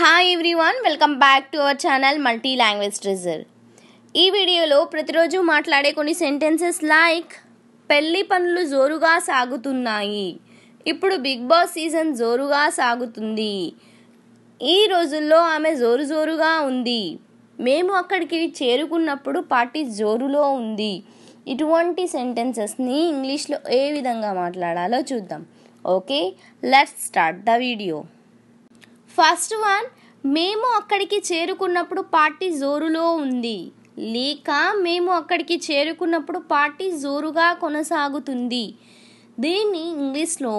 Hi everyone welcome back to our channel multi language treasure ఈ వీడియోలో ప్రతిరోజు మాట్లాడే కొన్ని సెంటెన్సెస్ లైక్ పెళ్లి పనులు జోరుగా సాగుతున్నాయి ఇప్పుడు బిగ్ బాస్ సీజన్ జోరుగా సాగుతుంది ఈ రోజుల్లో ఆమె జోరు జోరుగా ఉంది మేము అక్కడికి చేరుకున్నప్పుడు పార్టీ జోరులో ఉంది ఇటువంటి సెంటెన్సెస్ని ఇంగ్లీష్లో ఏ విధంగా మాట్లాడాలో చూద్దాం okay let's start the video first one మేము అక్కడికి చేరుకున్నప్పుడు పార్టీ జోరులో ఉంది లేక మేము అక్కడికి చేరుకున్నప్పుడు పార్టీ జోరుగా కొనసాగుతుంది దీన్ని ఇంగ్లీష్లో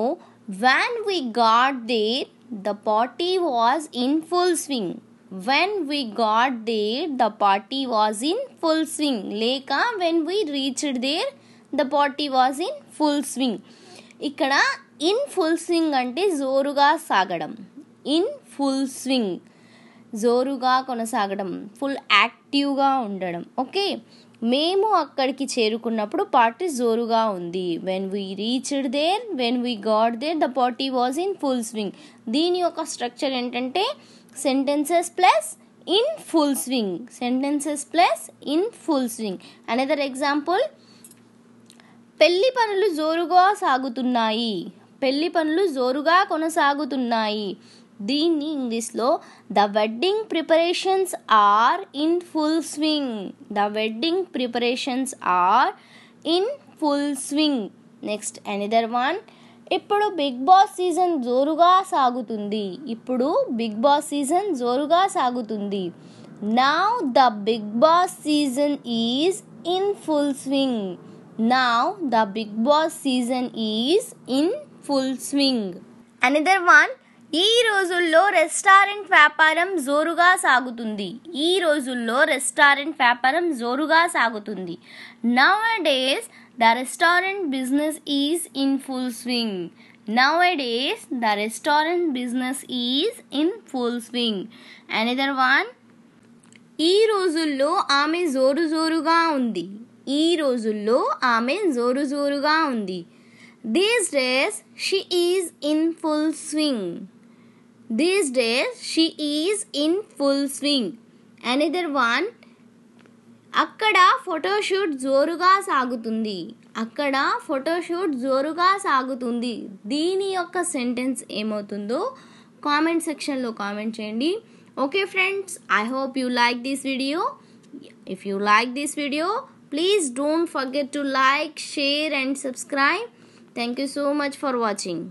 when we got there the party was in full swing when we got there the party was in full swing లేక when we reached there the party was in full swing ఇక్కడ in full swing అంటే జోరుగా సాగడం in full swing జోరుగా కొనసాగడం full యాక్టివ్గా ఉండడం okay మేము అక్కడికి చేరుకున్నప్పుడు పార్టీ జోరుగా ఉంది when we reached there when we got there the party was in full swing దీని యొక్క స్ట్రక్చర్ ఏంటంటే sentences plus in full swing sentences plus in full swing another example పెళ్లి పనులు జోరుగా సాగుతున్నాయి పెళ్లి పనులు జోరుగా కొనసాగుతున్నాయి దీన్ని ఇంగ్లీష్లో the wedding preparations are in full swing the wedding preparations are in full swing next another one ఇప్పుడు బిగ్ బాస్ సీజన్ జోరుగా సాగుతుంది ఇప్పుడు బిగ్ బాస్ సీజన్ జోరుగా సాగుతుంది now the Bigg Boss season is in full swing now the Bigg Boss season is in full swing another one ఈ రోజుల్లో restaurant వ్యాపారం జోరుగా సాగుతుంది ఈ రోజుల్లో రెస్టారెంట్ వ్యాపారం జోరుగా సాగుతుంది nowadays the restaurant business is in full swing nowadays the restaurant business is in full swing another one ఈ రోజుల్లో ఆమె జోరు జోరుగా ఉంది ఈ రోజుల్లో ఆమె జోరు జోరుగా ఉంది these days she is in full swing These days she is in full swing. Another one అక్కడ ఫోటోషూట్ జోరుగా సాగుతుంది అక్కడ ఫోటోషూట్ జోరుగా సాగుతుంది దీని యొక్క సెంటెన్స్ ఏమవుతుందో కామెంట్ సెక్షన్లో కామెంట్ చేయండి okay friends I hope you like this video if you like this video please don't forget to like share and subscribe thank you so much for watching